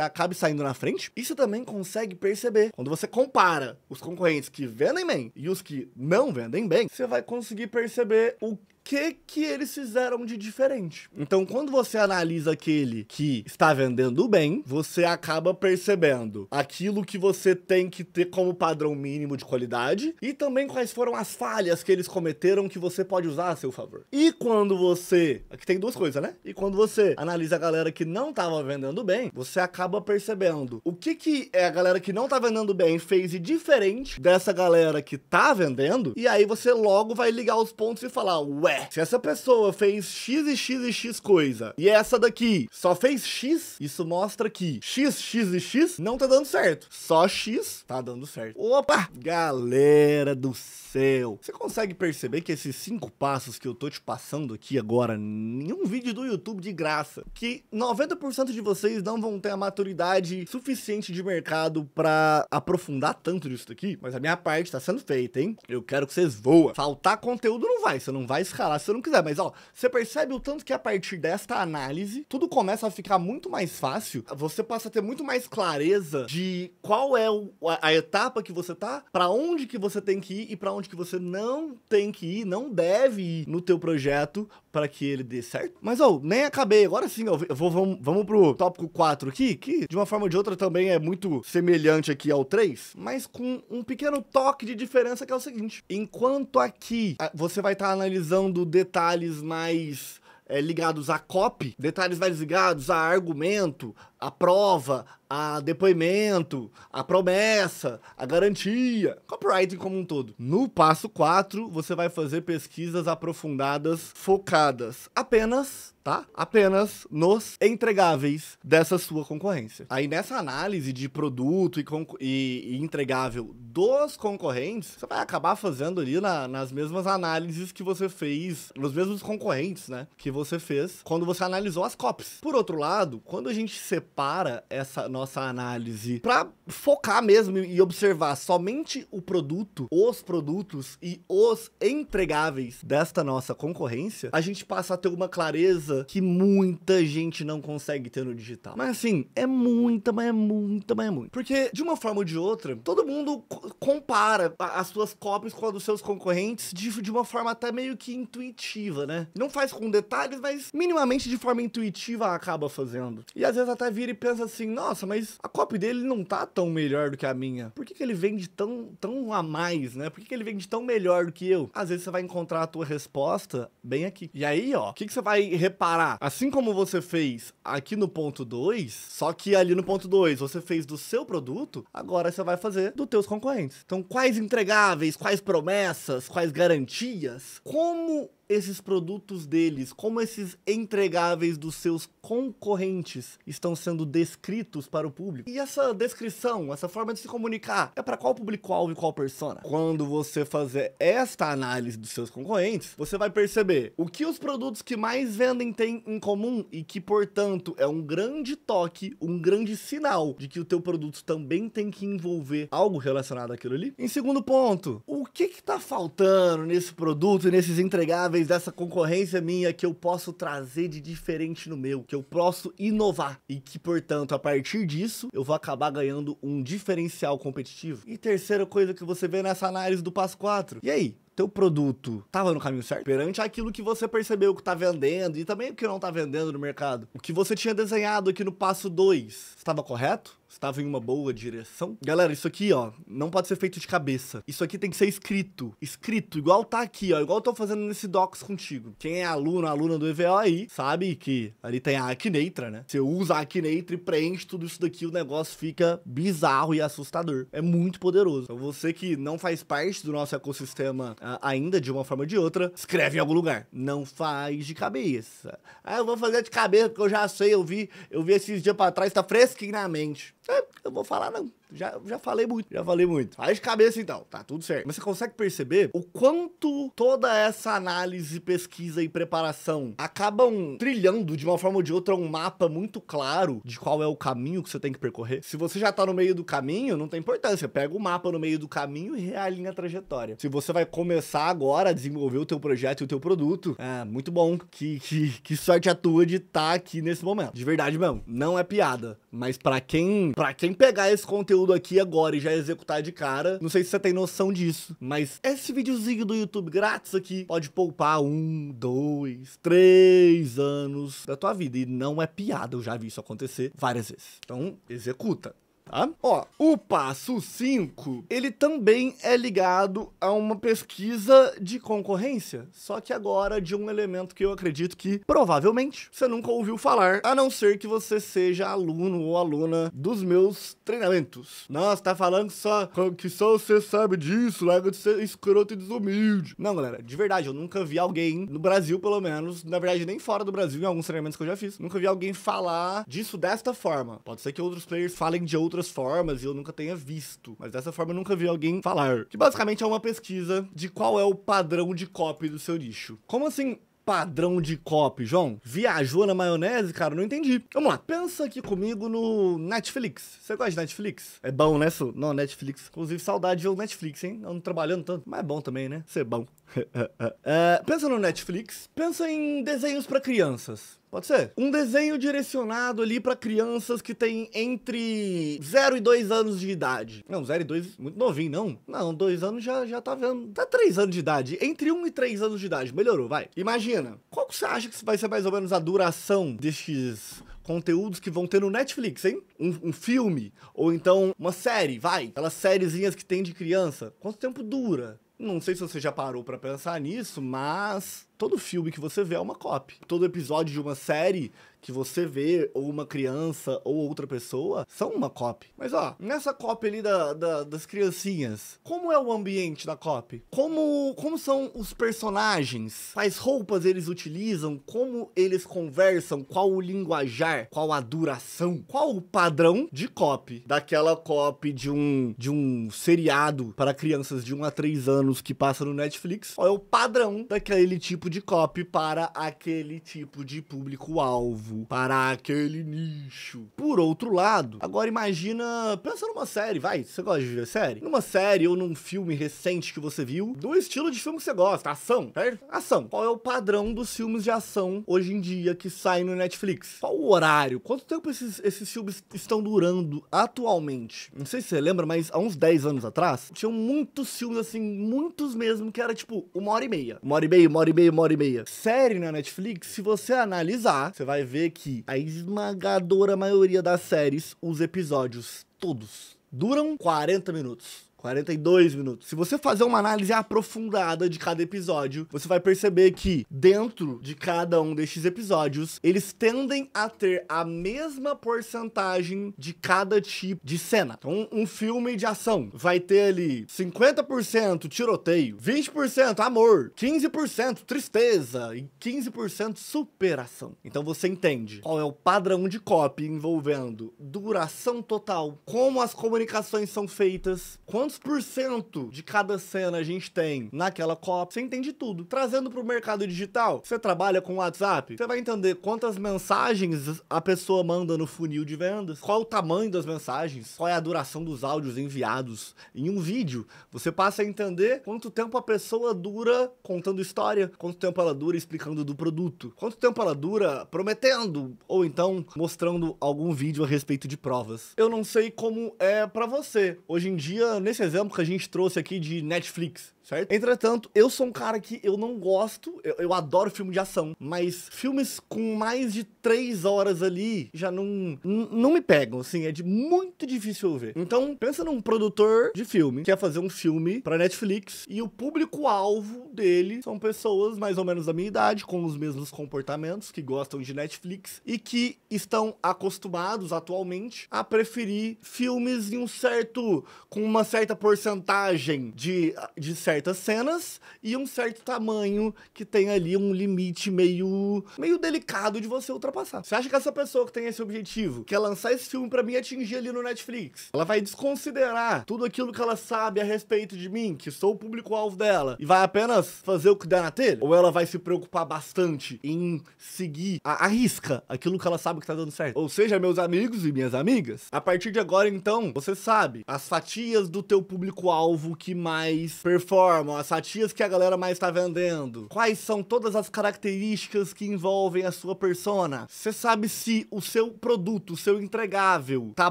acabe saindo na frente. Isso também consegue perceber quando você compara os concorrentes que vendem bem e os que não vendem bem, você vai conseguir perceber o que que eles fizeram de diferente. Então, quando você analisa aquele que está vendendo bem, você acaba percebendo aquilo que você tem que ter como padrão mínimo de qualidade e também quais foram as falhas que eles cometeram que você pode usar a seu favor. E quando você, aqui tem duas coisas, né? E quando você analisa a galera que não estava vendendo bem, você acaba percebendo o que que é a galera que não está vendendo bem fez de diferente dessa galera que está vendendo, e aí você logo vai ligar os pontos e falar, ué, é. se essa pessoa fez X e X e X coisa, e essa daqui só fez X, isso mostra que X, X e X não tá dando certo. Só X tá dando certo. Opa! Galera do céu! Você consegue perceber que esses cinco passos que eu tô te passando aqui agora, em um vídeo do YouTube de graça, que 90% de vocês não vão ter a maturidade suficiente de mercado para aprofundar tanto disso daqui. mas a minha parte tá sendo feita, hein? Eu quero que vocês voam. Faltar conteúdo não vai, você não vai escapar escalar se você não quiser, mas ó, você percebe o tanto que a partir desta análise, tudo começa a ficar muito mais fácil, você passa a ter muito mais clareza de qual é o, a, a, etapa que você tá, para onde que você tem que ir e para onde que você não tem que ir, não deve ir no teu projeto, para que ele dê certo. Mas, ó, nem acabei. Agora sim, ó, vou, vamos, vamos pro tópico 4 aqui, que de uma forma ou de outra também é muito semelhante aqui ao 3, mas com um pequeno toque de diferença que é o seguinte. Enquanto aqui você vai estar tá analisando detalhes mais é, ligados a copy, detalhes mais ligados a argumento, a prova, a depoimento, a promessa, a garantia, copywriting como um todo. No passo 4, você vai fazer pesquisas aprofundadas focadas apenas, tá? Apenas nos entregáveis dessa sua concorrência. Aí nessa análise de produto e, e, e entregável dos concorrentes, você vai acabar fazendo ali na, nas mesmas análises que você fez, nos mesmos concorrentes, né? Que você fez quando você analisou as copies. Por outro lado, quando a gente separa separa essa nossa análise para focar mesmo e observar somente o produto, os produtos e os entregáveis desta nossa concorrência, a gente passa a ter uma clareza que muita gente não consegue ter no digital. Mas assim, é muita, mas é muita, mas é muito. Porque de uma forma ou de outra, todo mundo compara as suas cópias com as dos seus concorrentes de, de uma forma até meio que intuitiva, né? Não faz com detalhes, mas minimamente de forma intuitiva acaba fazendo. E às vezes até vira vira e pensa assim: nossa, mas a copy dele não tá tão melhor do que a minha. Por que, que ele vende tão, tão a mais, né? Por que, que ele vende tão melhor do que eu? Às vezes você vai encontrar a tua resposta bem aqui. E aí, ó, o que, que você vai reparar? Assim como você fez aqui no ponto 2, só que ali no ponto 2 você fez do seu produto, agora você vai fazer dos teus concorrentes. Então, quais entregáveis, quais promessas, quais garantias? Como esses produtos deles, como esses entregáveis dos seus concorrentes estão sendo descritos para o público. E essa descrição, essa forma de se comunicar, é para qual público-alvo e qual persona? Quando você fazer esta análise dos seus concorrentes, você vai perceber o que os produtos que mais vendem têm em comum e que, portanto, é um grande toque, um grande sinal de que o teu produto também tem que envolver algo relacionado àquilo ali. Em segundo ponto, o que que tá faltando nesse produto e nesses entregáveis talvez dessa concorrência minha que eu posso trazer de diferente no meu, que eu posso inovar e que, portanto, a partir disso, eu vou acabar ganhando um diferencial competitivo. E terceira coisa que você vê nessa análise do passo 4. E aí? teu produto estava no caminho certo perante aquilo que você percebeu que está vendendo e também o que não está vendendo no mercado. O que você tinha desenhado aqui no passo 2 estava correto? estava em uma boa direção. Galera, isso aqui, ó, não pode ser feito de cabeça. Isso aqui tem que ser escrito. Escrito, igual tá aqui, ó, igual eu tô fazendo nesse docs contigo. Quem é aluno, aluna do EVO aí, sabe que ali tem a Akinator, né? Você usa a Akinator e preenche tudo isso daqui, o negócio fica bizarro e assustador. É muito poderoso. Então você que não faz parte do nosso ecossistema ainda, de uma forma ou de outra, escreve em algum lugar. Não faz de cabeça. Ah, eu vou fazer de cabeça porque eu já sei, eu vi, eu vi esses dias pra trás, tá fresquinho na mente. É, eu vou falar, não. Já, já falei muito, já falei muito. Faz de cabeça então, tá tudo certo. Mas você consegue perceber o quanto toda essa análise, pesquisa e preparação acabam trilhando de uma forma ou de outra um mapa muito claro de qual é o caminho que você tem que percorrer? Se você já tá no meio do caminho, não tem importância. Pega o mapa no meio do caminho e realinha a trajetória. Se você vai começar agora a desenvolver o teu projeto e o teu produto, é muito bom. Que, que, que sorte a tua de estar tá aqui nesse momento. De verdade mesmo. Não é piada. Mas para quem pra para quem pegar esse conteúdo aqui agora e já executar de cara, não sei se você tem noção disso, mas esse videozinho do YouTube grátis aqui pode poupar um, dois, três anos da tua vida. E não é piada, eu já vi isso acontecer várias vezes. Então, executa tá? Ó, o passo 5, ele também é ligado a uma pesquisa de concorrência, só que agora de um elemento que eu acredito que provavelmente você nunca ouviu falar, a não ser que você seja aluno ou aluna dos meus treinamentos. Nossa, tá falando só, que só você sabe disso, larga de ser escroto e desumilde. Não, galera, de verdade, eu nunca vi alguém, no Brasil pelo menos, na verdade nem fora do Brasil, em alguns treinamentos que eu já fiz, nunca vi alguém falar disso desta forma. Pode ser que outros players falem de outras outras formas e eu nunca tenha visto. Mas dessa forma eu nunca vi alguém falar. Que basicamente é uma pesquisa de qual é o padrão de copy do seu lixo. Como assim padrão de copy, João? Viajou na maionese, cara? Não entendi. Vamos lá, pensa aqui comigo no Netflix. Você gosta de Netflix? É bom, né, Su? Não, Netflix. Inclusive, saudade de ver o Netflix, hein? Eu não trabalhando tanto, mas é bom também, né? Ser bom. Ah, pensa no Netflix, pensa em desenhos para crianças. Pode ser? Um desenho direcionado ali para crianças que têm entre 0 e 2 anos de idade. Não, 0 e 2, muito novinho, não. Não, 2 anos já, já tá vendo. Tá 3 anos de idade. Entre 1 um e 3 anos de idade. Melhorou, vai. Imagina. Qual que você acha que vai ser mais ou menos a duração destes conteúdos que vão ter no Netflix, hein? Um, um, filme, ou então uma série, vai. Aquelas sériezinhas que tem de criança. Quanto tempo dura? Não sei se você já parou para pensar nisso, mas todo filme que você vê é uma cópia. Todo episódio de uma série que você vê, ou uma criança, ou outra pessoa, são uma COP. Mas ó, nessa copy ali da, da, das criancinhas, como é o ambiente da COP? Como, como são os personagens? Quais roupas eles utilizam? Como eles conversam? Qual o linguajar? Qual a duração? Qual o padrão de COP? Daquela COP de um, de um seriado para crianças de 1 a 3 anos que passa no Netflix? Qual é o padrão daquele tipo de COP para aquele tipo de público-alvo? exclusivo para aquele nicho. Por outro lado, agora imagina, pensa numa série, vai, você gosta de ver série? Numa série ou num filme recente que você viu, do estilo de filme que você gosta, ação, certo? Ação. Qual é o padrão dos filmes de ação hoje em dia que saem no Netflix? Qual o horário? Quanto tempo esses, esses filmes estão durando atualmente? Não sei se você lembra, mas há uns 10 anos atrás, tinham muitos filmes assim, muitos mesmo, que era tipo uma hora e meia. Uma hora e meia, uma hora e meia, uma hora e meia. Série na Netflix, se você analisar, você vai ver que a esmagadora maioria das séries, os episódios, todos, duram 40 minutos. 42 minutos. Se você fazer uma análise aprofundada de cada episódio, você vai perceber que dentro de cada um destes episódios, eles tendem a ter a mesma porcentagem de cada tipo de cena. Então, um filme de ação vai ter ali 50% tiroteio, 20% amor, 15% tristeza e 15% superação. Então você entende qual é o padrão de copy envolvendo duração total, como as comunicações são feitas, quantos 200% de cada cena a gente tem naquela cop, você entende tudo. Trazendo para o mercado digital, você trabalha com WhatsApp, você vai entender quantas mensagens a pessoa manda no funil de vendas, qual o tamanho das mensagens, qual é a duração dos áudios enviados em um vídeo. Você passa a entender quanto tempo a pessoa dura contando história, quanto tempo ela dura explicando do produto, quanto tempo ela dura prometendo ou então mostrando algum vídeo a respeito de provas. Eu não sei como é para você. Hoje em dia, nesse exemplo que a gente trouxe aqui de Netflix certo? Entretanto, eu sou um cara que eu não gosto, eu, eu, adoro filme de ação, mas filmes com mais de três horas ali já não, não me pegam, assim, é de muito difícil ver. Então, pensa num produtor de filme que quer fazer um filme pra Netflix e o público-alvo dele são pessoas mais ou menos da minha idade, com os mesmos comportamentos, que gostam de Netflix e que estão acostumados atualmente a preferir filmes em um certo, com uma certa porcentagem de, de certo certas cenas e um certo tamanho que tem ali um limite meio, meio delicado de você ultrapassar. Você acha que essa pessoa que tem esse objetivo, que é lançar esse filme para mim atingir ali no Netflix, ela vai desconsiderar tudo aquilo que ela sabe a respeito de mim, que sou o público-alvo dela, e vai apenas fazer o que der na telha? Ou ela vai se preocupar bastante em seguir a, a risca aquilo que ela sabe que tá dando certo? Ou seja, meus amigos e minhas amigas, a partir de agora então, você sabe as fatias do teu público-alvo que mais performa performam, as fatias que a galera mais tá vendendo, quais são todas as características que envolvem a sua persona. Você sabe se o seu produto, o seu entregável, tá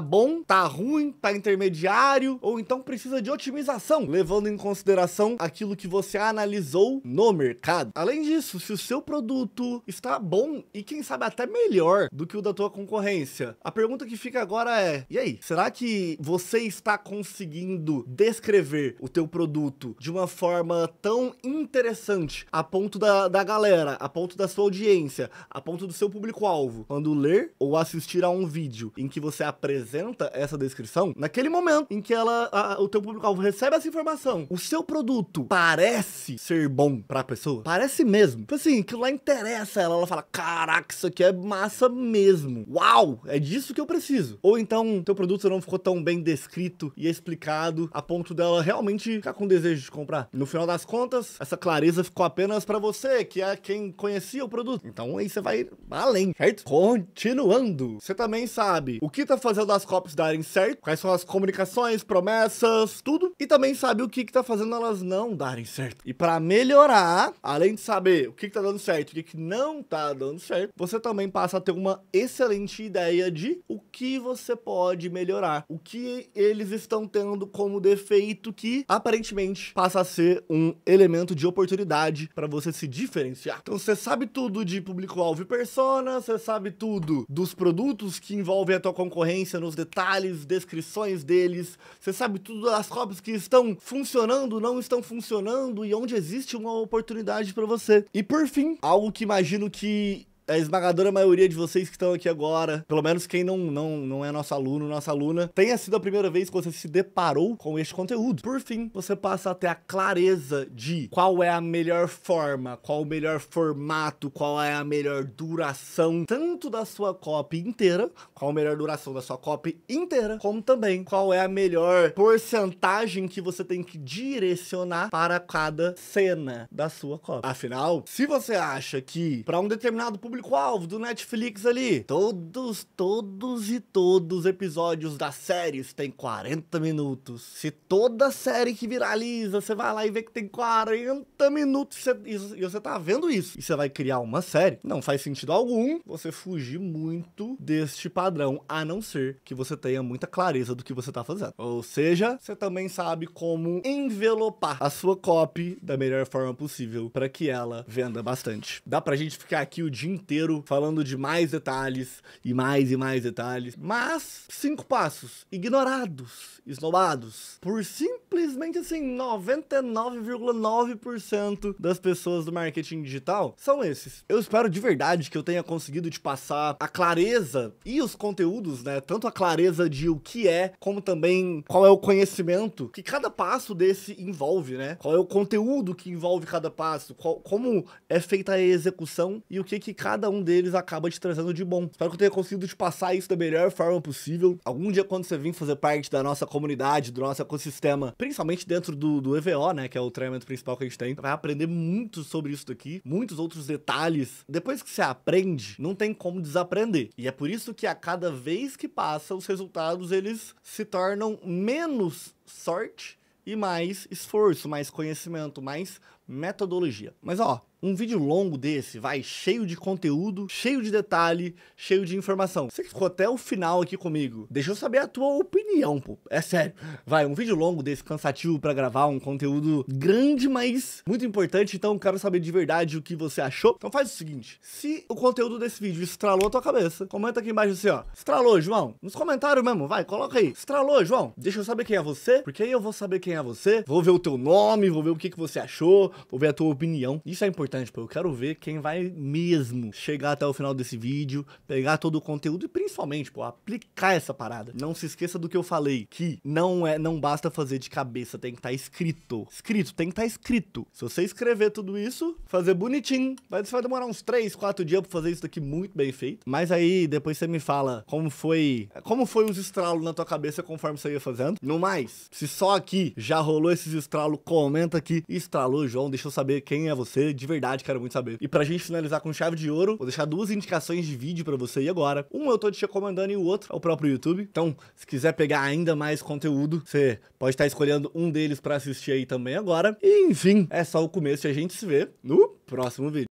bom, tá ruim, tá intermediário, ou então precisa de otimização, levando em consideração aquilo que você analisou no mercado. Além disso, se o seu produto está bom e quem sabe até melhor do que o da tua concorrência, a pergunta que fica agora é: e aí, será que você está conseguindo descrever o teu produto de uma uma forma tão interessante, a ponto da, da galera, a ponto da sua audiência, a ponto do seu público-alvo, quando ler ou assistir a um vídeo em que você apresenta essa descrição, naquele momento em que ela, a, o teu público-alvo recebe essa informação, o seu produto parece ser bom pra pessoa, parece mesmo. Tipo assim, aquilo lá interessa ela, ela fala, caraca, isso aqui é massa mesmo. Uau, é disso que eu preciso. Ou então, teu produto não ficou tão bem descrito e explicado a ponto dela realmente ficar com desejo de comprar comprar. No final das contas, essa clareza ficou apenas para você, que é quem conhecia o produto. Então aí você vai além, certo? Continuando. Você também sabe o que tá fazendo as copies darem certo, quais são as comunicações, promessas, tudo. E também sabe o que, que tá fazendo elas não darem certo. E para melhorar, além de saber o que, que tá dando certo e o que, que não tá dando certo, você também passa a ter uma excelente ideia de o que você pode melhorar, o que eles estão tendo como defeito que aparentemente passa a ser um elemento de oportunidade para você se diferenciar. Então você sabe tudo de público-alvo e persona, você sabe tudo dos produtos que envolvem a tua concorrência nos detalhes, descrições deles, você sabe tudo das copies que estão funcionando, não estão funcionando e onde existe uma oportunidade para você. E por fim, algo que imagino que a esmagadora maioria de vocês que estão aqui agora, pelo menos quem não, não, não é nosso aluno, nossa aluna, tenha sido a primeira vez que você se deparou com este conteúdo. Por fim, você passa a ter a clareza de qual é a melhor forma, qual o melhor formato, qual é a melhor duração, tanto da sua copy inteira, qual a melhor duração da sua copy inteira, como também qual é a melhor porcentagem que você tem que direcionar para cada cena da sua copy. Afinal, se você acha que para um determinado público público-alvo do Netflix ali. Todos, todos e todos os episódios das séries têm 40 minutos. Se toda série que viraliza, você vai lá e vê que tem 40 minutos e você tá vendo isso. E você vai criar uma série. Não faz sentido algum você fugir muito deste padrão, a não ser que você tenha muita clareza do que você tá fazendo. Ou seja, você também sabe como envelopar a sua copy da melhor forma possível para que ela venda bastante. Dá pra gente ficar aqui o dia inteiro inteiro falando de mais detalhes e mais e mais detalhes. Mas, cinco passos ignorados, esnobados, por cinco simplesmente assim, 99,9% das pessoas do marketing digital são esses. Eu espero de verdade que eu tenha conseguido te passar a clareza e os conteúdos, né? Tanto a clareza de o que é, como também qual é o conhecimento que cada passo desse envolve, né? Qual é o conteúdo que envolve cada passo, qual, como é feita a execução e o que, que cada um deles acaba te trazendo de bom. Espero que eu tenha conseguido te passar isso da melhor forma possível. Algum dia, quando você vir fazer parte da nossa comunidade, do nosso ecossistema, principalmente dentro do, do EVO, né? Que é o treinamento principal que a gente tem. Vai aprender muito sobre isso daqui, muitos outros detalhes. Depois que você aprende, não tem como desaprender. E é por isso que a cada vez que passa, os resultados eles se tornam menos sorte e mais esforço, mais conhecimento, mais metodologia. Mas ó, um vídeo longo desse vai cheio de conteúdo, cheio de detalhe, cheio de informação. Você que ficou até o final aqui comigo, deixa eu saber a tua opinião, pô. É sério. Vai, um vídeo longo desse, cansativo para gravar, um conteúdo grande, mas muito importante. Então, quero saber de verdade o que você achou. Então faz o seguinte, se o conteúdo desse vídeo estralou a tua cabeça, comenta aqui embaixo assim, ó. Estralou, João. Nos comentários mesmo, vai, coloca aí. Estralou, João. Deixa eu saber quem é você, porque aí eu vou saber quem é você, vou ver o teu nome, vou ver o que, que você achou, ouvir a tua opinião. Isso é importante, pô. Eu quero ver quem vai mesmo chegar até o final desse vídeo, pegar todo o conteúdo e principalmente, pô, aplicar essa parada. Não se esqueça do que eu falei, que não é, não basta fazer de cabeça, tem que estar tá escrito. Escrito, tem que estar tá escrito. Se você escrever tudo isso, fazer bonitinho, vai, vai demorar uns 3, 4 dias pra fazer isso daqui muito bem feito. Mas aí depois você me fala como foi, como foi os estralos na tua cabeça conforme você ia fazendo. No mais, se só aqui já rolou esses estralos, comenta aqui, estralou, joga então deixa eu saber quem é você, de verdade quero muito saber. E pra gente finalizar com chave de ouro, vou deixar duas indicações de vídeo para você aí agora. Um eu tô te recomendando e o outro é o próprio YouTube. Então, se quiser pegar ainda mais conteúdo, você pode estar tá escolhendo um deles para assistir aí também agora. E enfim, é só o começo e a gente se vê no próximo vídeo.